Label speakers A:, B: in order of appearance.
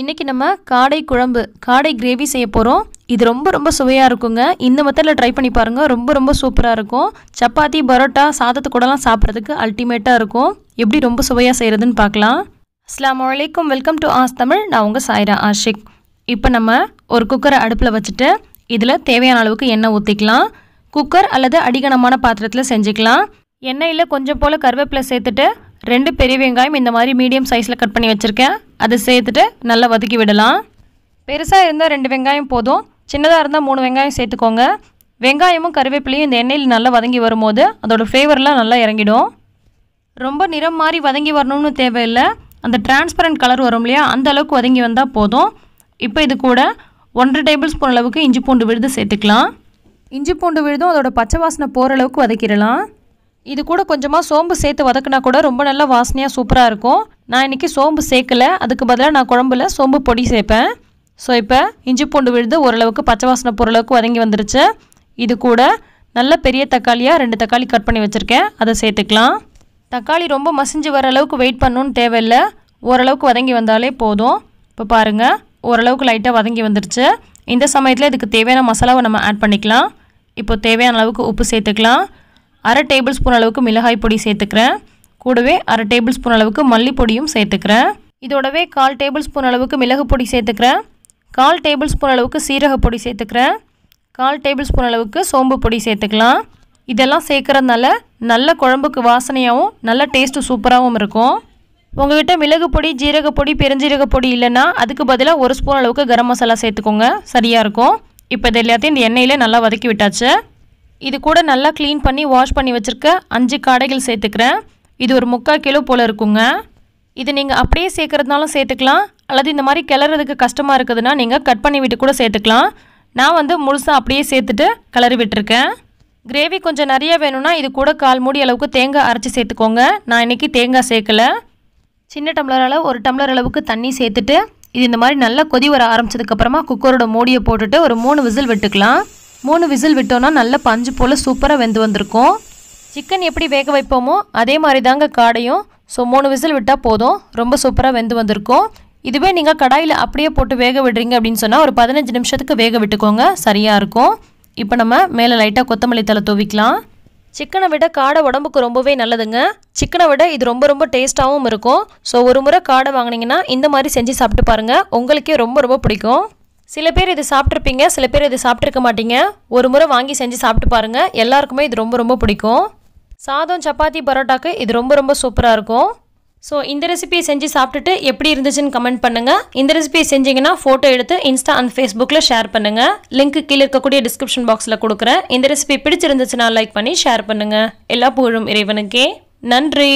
A: இன்றைக்கி நம்ம காடை குழம்பு காடை கிரேவி செய்ய போகிறோம் இது ரொம்ப ரொம்ப சுவையாக இருக்குங்க இந்த மெத்தடில் ட்ரை பண்ணி பாருங்கள் ரொம்ப ரொம்ப சூப்பராக இருக்கும் சப்பாத்தி பரோட்டா சாதத்து கூடலாம் சாப்பிட்றதுக்கு அல்டிமேட்டாக இருக்கும் எப்படி ரொம்ப சுவையாக செய்கிறதுன்னு பார்க்கலாம் அஸ்லாம் வலைக்கம் வெல்கம் டு ஆஸ் தமிழ் நான் உங்கள் சாய்ரா ஆஷிக் இப்போ நம்ம ஒரு குக்கரை அடுப்பில் வச்சுட்டு இதில் தேவையான அளவுக்கு எண்ணெய் ஊற்றிக்கலாம் குக்கர் அல்லது அடிகனமான பாத்திரத்தில் செஞ்சுக்கலாம் எண்ணெயில் கொஞ்சம் போல் கருவேப்பிலை சேர்த்துட்டு ரெண்டு பெரிய வெங்காயம் இந்த மாதிரி மீடியம் சைஸில் கட் பண்ணி வச்சுருக்கேன் அதை சேர்த்துட்டு நல்லா வதக்கி விடலாம் பெருசாக இருந்தால் ரெண்டு வெங்காயம் போதும் சின்னதாக இருந்தால் மூணு வெங்காயம் சேர்த்துக்கோங்க வெங்காயமும் கருவேப்பிலையும் இந்த எண்ணெயில் நல்லா வதங்கி வரும்போது அதோடய ஃப்ளேவர்லாம் நல்லா இறங்கிடும் ரொம்ப நிறம் மாதிரி வதங்கி வரணும்னு தேவையில்லை அந்த டிரான்ஸ்பரண்ட் கலர் வரும் இல்லையா அந்த அளவுக்கு வதங்கி வந்தால் போதும் இப்போ இது கூட ஒன்றரை டேபிள் ஸ்பூன் அளவுக்கு இஞ்சி பூண்டு விழுது சேர்த்துக்கலாம் இஞ்சி பூண்டு விழுதும் அதோட பச்சை வாசனை போகிற அளவுக்கு வதக்கிடலாம் இது கூட கொஞ்சமாக சோம்பு சேர்த்து வதக்குனா கூட ரொம்ப நல்லா வாசனையாக சூப்பராக இருக்கும் நான் இன்றைக்கி சோம்பு சேர்க்கலை அதுக்கு பதிலாக நான் குழம்புல சோம்பு பொடி சேர்ப்பேன் ஸோ இப்போ இஞ்சி பூண்டு விழுது ஓரளவுக்கு பச்சை வாசனை பொருளவுக்கு வதங்கி வந்துருச்சு இது கூட நல்ல பெரிய தக்காளியாக ரெண்டு தக்காளி கட் பண்ணி வச்சுருக்கேன் அதை சேர்த்துக்கலாம் தக்காளி ரொம்ப மசிஞ்சு வர அளவுக்கு வெயிட் பண்ணணும்னு தேவையில்லை ஓரளவுக்கு வதங்கி வந்தாலே போதும் இப்போ பாருங்கள் ஓரளவுக்கு லைட்டாக வதங்கி வந்துருச்சு இந்த சமயத்தில் இதுக்கு தேவையான மசாலாவை நம்ம ஆட் பண்ணிக்கலாம் இப்போ தேவையான அளவுக்கு உப்பு சேர்த்துக்கலாம் அரை டேபிள் ஸ்பூன் அளவுக்கு மிளகாய் பொடி சேர்த்துக்கிறேன் கூடவே அரை டேபிள் ஸ்பூன் அளவுக்கு மல்லிப்பொடியும் சேர்த்துக்கிறேன் இதோடவே கால் டேபிள் ஸ்பூன் அளவுக்கு மிளகு பொடி சேர்த்துக்கிறேன் கால் டேபிள் ஸ்பூன் அளவுக்கு சீரக பொடி சேர்த்துக்கிறேன் கால் டேபிள் ஸ்பூன் அளவுக்கு சோம்பு பொடி சேர்த்துக்கலாம் இதெல்லாம் சேர்க்குறதுனால நல்ல குழம்புக்கு வாசனையாகவும் நல்ல டேஸ்ட்டு சூப்பராகவும் இருக்கும் உங்கள்கிட்ட மிளகு பொடி ஜீரக பொடி பெருஞ்சீரக பொடி இல்லைன்னா அதுக்கு பதிலாக ஒரு ஸ்பூன் அளவுக்கு கரம் மசாலா சேர்த்துக்கோங்க சரியாக இருக்கும் இப்போ இது எல்லாத்தையும் இந்த எண்ணெயில் நல்லா வதக்கி விட்டாச்சு இது கூட நல்லா க்ளீன் பண்ணி வாஷ் பண்ணி வச்சுருக்க அஞ்சு காடைகள் சேர்த்துக்கிறேன் இது ஒரு முக்கால் கிலோ போல் இருக்குங்க இது நீங்கள் அப்படியே சேர்க்குறதுனாலும் சேர்த்துக்கலாம் அல்லது இந்த மாதிரி கிளறதுக்கு கஷ்டமாக இருக்குதுன்னா நீங்கள் கட் பண்ணி விட்டு கூட சேர்த்துக்கலாம் நான் வந்து முழுசாக அப்படியே சேர்த்துட்டு கிளறி விட்டுருக்கேன் கிரேவி கொஞ்சம் நிறைய வேணும்னா இது கூட கால் மூடி அளவுக்கு தேங்காய் அரைச்சி சேர்த்துக்கோங்க நான் இன்றைக்கி தேங்காய் சேர்க்கலை சின்ன டம்ளர் அளவு ஒரு டம்ளர் அளவுக்கு தண்ணி சேர்த்துட்டு இது இந்த மாதிரி நல்லா கொதி வர ஆரம்பித்ததுக்கப்புறமா குக்கரோட மூடியை போட்டுட்டு ஒரு மூணு விசில் விட்டுக்கலாம் மூணு விசில் விட்டோன்னா நல்லா பஞ்சு போல் சூப்பராக வெந்து வந்திருக்கும் சிக்கன் எப்படி வேக வைப்போமோ அதே மாதிரி தாங்க காடையும் ஸோ மூணு விசில் விட்டால் போதும் ரொம்ப சூப்பராக வெந்து வந்திருக்கும் இதுவே நீங்கள் கடாயில் அப்படியே போட்டு வேக விடுறீங்க அப்படின்னு சொன்னால் ஒரு பதினஞ்சு நிமிஷத்துக்கு வேக விட்டுக்கோங்க சரியாக இருக்கும் இப்போ நம்ம மேலே லைட்டாக கொத்தமல்லி தலை தூவிக்கலாம் சிக்கனை விட காடை உடம்புக்கு ரொம்பவே நல்லதுங்க சிக்கனை விட இது ரொம்ப ரொம்ப டேஸ்ட்டாகவும் இருக்கும் ஸோ ஒரு முறை காடை வாங்கினீங்கன்னா இந்த மாதிரி செஞ்சு சாப்பிட்டு பாருங்கள் உங்களுக்கே ரொம்ப ரொம்ப பிடிக்கும் சில பேர் இது சாப்பிட்ருப்பீங்க சில பேர் இது சாப்பிட்ருக்க மாட்டீங்க ஒரு முறை வாங்கி செஞ்சு சாப்பிட்டு பாருங்கள் எல்லாருக்குமே இது ரொம்ப ரொம்ப பிடிக்கும் சாதம் சப்பாத்தி பரோட்டாக்கு இது ரொம்ப ரொம்ப சூப்பராக இருக்கும் ஸோ இந்த ரெசிபியை செஞ்சு சாப்பிட்டுட்டு எப்படி இருந்துச்சுன்னு கமெண்ட் பண்ணுங்கள் இந்த ரெசிபியை செஞ்சீங்கன்னா ஃபோட்டோ எடுத்து இன்ஸ்டா அண்ட் ஃபேஸ்புக்கில் ஷேர் பண்ணுங்கள் லிங்க் கீழே இருக்கக்கூடிய டிஸ்கிரிப்ஷன் பாக்ஸில் கொடுக்குறேன் இந்த ரெசிபி பிடிச்சிருந்துச்சுன்னா லைக் பண்ணி ஷேர் பண்ணுங்கள் எல்லா புகழும் இறைவனுக்கே நன்றி